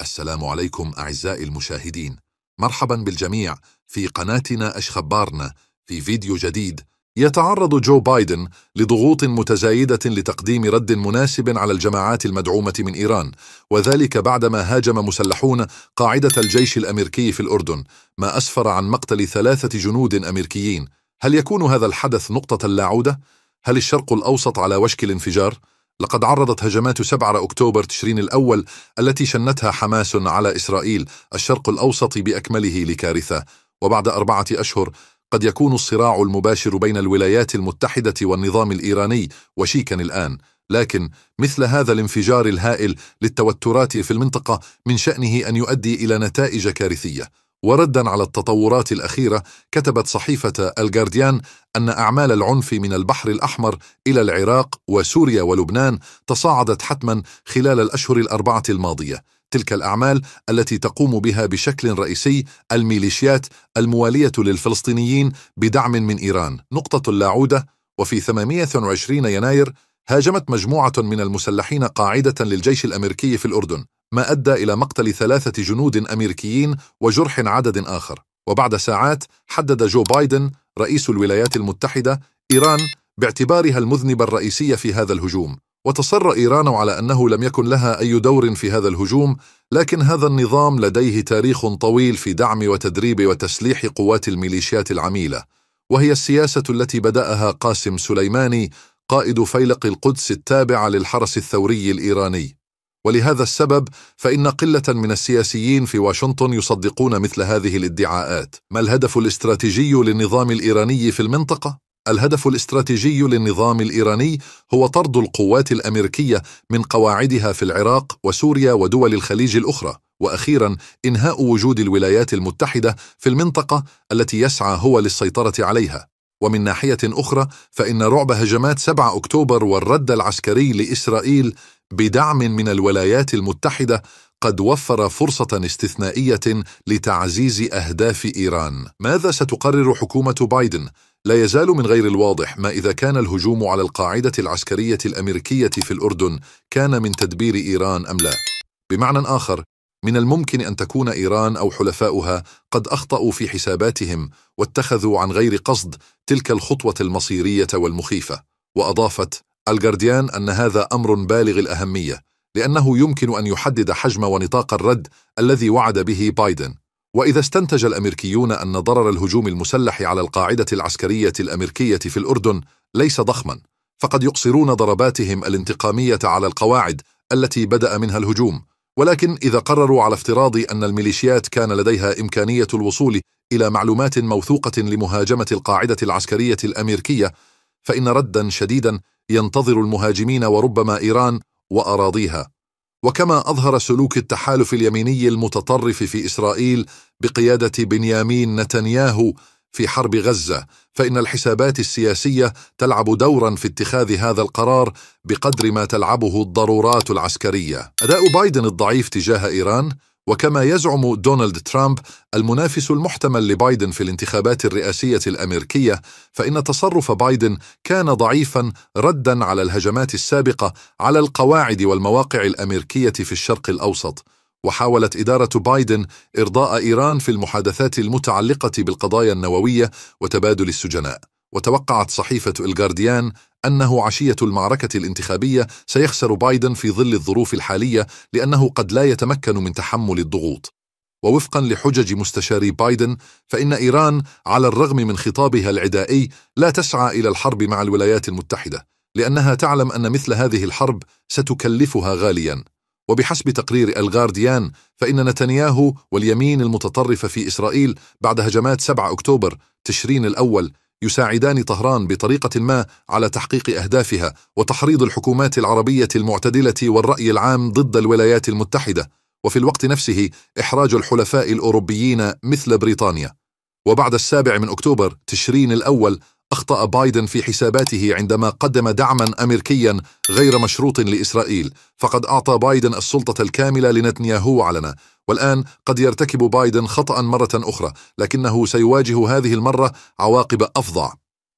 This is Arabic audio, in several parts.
السلام عليكم أعزائي المشاهدين مرحبا بالجميع في قناتنا أشخبارنا في فيديو جديد يتعرض جو بايدن لضغوط متزايدة لتقديم رد مناسب على الجماعات المدعومة من إيران وذلك بعدما هاجم مسلحون قاعدة الجيش الأمريكي في الأردن ما أسفر عن مقتل ثلاثة جنود أمريكيين هل يكون هذا الحدث نقطة لا عودة؟ هل الشرق الأوسط على وشك الانفجار؟ لقد عرضت هجمات 7 أكتوبر تشرين الأول التي شنتها حماس على إسرائيل الشرق الأوسط بأكمله لكارثة وبعد أربعة أشهر قد يكون الصراع المباشر بين الولايات المتحدة والنظام الإيراني وشيكا الآن لكن مثل هذا الانفجار الهائل للتوترات في المنطقة من شأنه أن يؤدي إلى نتائج كارثية وردا على التطورات الأخيرة كتبت صحيفة الجارديان أن أعمال العنف من البحر الأحمر إلى العراق وسوريا ولبنان تصاعدت حتما خلال الأشهر الأربعة الماضية تلك الأعمال التي تقوم بها بشكل رئيسي الميليشيات الموالية للفلسطينيين بدعم من إيران نقطة اللاعودة وفي 28 يناير هاجمت مجموعة من المسلحين قاعدة للجيش الأمريكي في الأردن ما أدى إلى مقتل ثلاثة جنود أمريكيين وجرح عدد آخر وبعد ساعات حدد جو بايدن رئيس الولايات المتحدة إيران باعتبارها المذنبة الرئيسية في هذا الهجوم وتصر إيران على أنه لم يكن لها أي دور في هذا الهجوم لكن هذا النظام لديه تاريخ طويل في دعم وتدريب وتسليح قوات الميليشيات العميلة وهي السياسة التي بدأها قاسم سليماني قائد فيلق القدس التابع للحرس الثوري الإيراني ولهذا السبب فإن قلة من السياسيين في واشنطن يصدقون مثل هذه الادعاءات ما الهدف الاستراتيجي للنظام الإيراني في المنطقة؟ الهدف الاستراتيجي للنظام الإيراني هو طرد القوات الأمريكية من قواعدها في العراق وسوريا ودول الخليج الأخرى وأخيرا إنهاء وجود الولايات المتحدة في المنطقة التي يسعى هو للسيطرة عليها ومن ناحية أخرى فإن رعب هجمات 7 أكتوبر والرد العسكري لإسرائيل بدعم من الولايات المتحدة قد وفر فرصة استثنائية لتعزيز أهداف إيران. ماذا ستقرر حكومة بايدن؟ لا يزال من غير الواضح ما إذا كان الهجوم على القاعدة العسكرية الأمريكية في الأردن كان من تدبير إيران أم لا. بمعنى آخر من الممكن أن تكون إيران أو حلفاؤها قد أخطأوا في حساباتهم واتخذوا عن غير قصد تلك الخطوة المصيرية والمخيفة وأضافت الجارديان أن هذا أمر بالغ الأهمية لأنه يمكن أن يحدد حجم ونطاق الرد الذي وعد به بايدن وإذا استنتج الأمريكيون أن ضرر الهجوم المسلح على القاعدة العسكرية الأمريكية في الأردن ليس ضخما فقد يقصرون ضرباتهم الانتقامية على القواعد التي بدأ منها الهجوم ولكن إذا قرروا على افتراض أن الميليشيات كان لديها إمكانية الوصول إلى معلومات موثوقة لمهاجمة القاعدة العسكرية الأمريكية فإن ردا شديدا ينتظر المهاجمين وربما إيران وأراضيها وكما أظهر سلوك التحالف اليميني المتطرف في إسرائيل بقيادة بنيامين نتنياهو في حرب غزه فان الحسابات السياسيه تلعب دورا في اتخاذ هذا القرار بقدر ما تلعبه الضرورات العسكريه اداء بايدن الضعيف تجاه ايران وكما يزعم دونالد ترامب المنافس المحتمل لبايدن في الانتخابات الرئاسيه الامريكيه فان تصرف بايدن كان ضعيفا ردا على الهجمات السابقه على القواعد والمواقع الامريكيه في الشرق الاوسط وحاولت إدارة بايدن إرضاء إيران في المحادثات المتعلقة بالقضايا النووية وتبادل السجناء وتوقعت صحيفة الجارديان أنه عشية المعركة الانتخابية سيخسر بايدن في ظل الظروف الحالية لأنه قد لا يتمكن من تحمل الضغوط ووفقا لحجج مستشاري بايدن فإن إيران على الرغم من خطابها العدائي لا تسعى إلى الحرب مع الولايات المتحدة لأنها تعلم أن مثل هذه الحرب ستكلفها غالياً وبحسب تقرير الغارديان فإن نتنياهو واليمين المتطرف في إسرائيل بعد هجمات 7 أكتوبر تشرين الأول يساعدان طهران بطريقة ما على تحقيق أهدافها وتحريض الحكومات العربية المعتدلة والرأي العام ضد الولايات المتحدة وفي الوقت نفسه إحراج الحلفاء الأوروبيين مثل بريطانيا وبعد السابع من أكتوبر تشرين الأول أخطأ بايدن في حساباته عندما قدم دعما أمريكيا غير مشروط لإسرائيل فقد أعطى بايدن السلطة الكاملة لنتنياهو علنا والآن قد يرتكب بايدن خطأ مرة أخرى لكنه سيواجه هذه المرة عواقب أفظع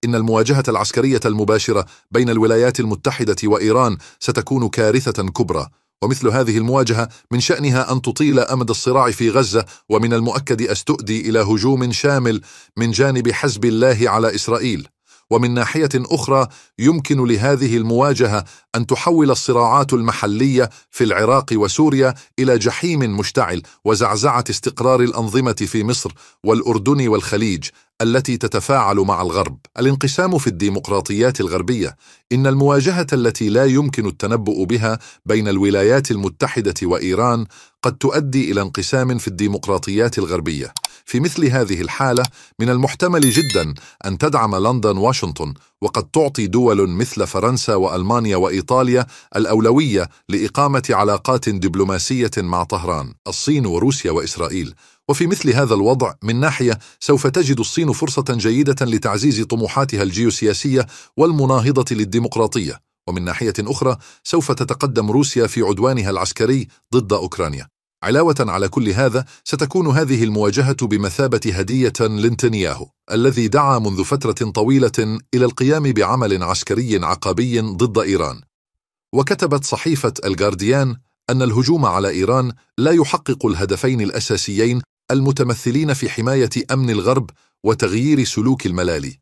إن المواجهة العسكرية المباشرة بين الولايات المتحدة وإيران ستكون كارثة كبرى ومثل هذه المواجهة من شأنها أن تطيل أمد الصراع في غزة ومن المؤكد أستؤدي إلى هجوم شامل من جانب حزب الله على إسرائيل ومن ناحية أخرى يمكن لهذه المواجهة أن تحول الصراعات المحلية في العراق وسوريا إلى جحيم مشتعل وزعزعة استقرار الأنظمة في مصر والأردن والخليج التي تتفاعل مع الغرب الانقسام في الديمقراطيات الغربية إن المواجهة التي لا يمكن التنبؤ بها بين الولايات المتحدة وإيران قد تؤدي إلى انقسام في الديمقراطيات الغربية في مثل هذه الحالة من المحتمل جدا أن تدعم لندن واشنطن وقد تعطي دول مثل فرنسا وألمانيا وإيطاليا الأولوية لإقامة علاقات دبلوماسية مع طهران الصين وروسيا وإسرائيل وفي مثل هذا الوضع من ناحية سوف تجد الصين فرصة جيدة لتعزيز طموحاتها الجيوسياسية والمناهضة للديمقراطية ومن ناحية أخرى سوف تتقدم روسيا في عدوانها العسكري ضد أوكرانيا علاوة على كل هذا ستكون هذه المواجهة بمثابة هدية لنتنياهو الذي دعا منذ فترة طويلة إلى القيام بعمل عسكري عقابي ضد إيران وكتبت صحيفة الجارديان أن الهجوم على إيران لا يحقق الهدفين الأساسيين المتمثلين في حماية أمن الغرب وتغيير سلوك الملالي.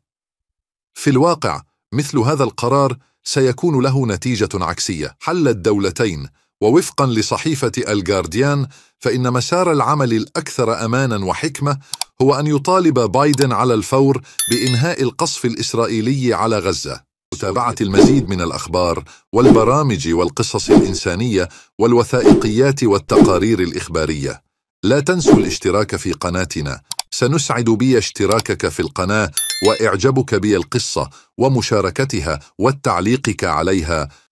في الواقع مثل هذا القرار سيكون له نتيجة عكسية حل الدولتين ووفقا لصحيفة الجارديان فإن مسار العمل الأكثر أمانا وحكمة هو أن يطالب بايدن على الفور بإنهاء القصف الإسرائيلي على غزة متابعة المزيد من الأخبار والبرامج والقصص الإنسانية والوثائقيات والتقارير الإخبارية لا تنسوا الاشتراك في قناتنا سنسعد بي اشتراكك في القناة وإعجابك بي القصة ومشاركتها وتعليقك عليها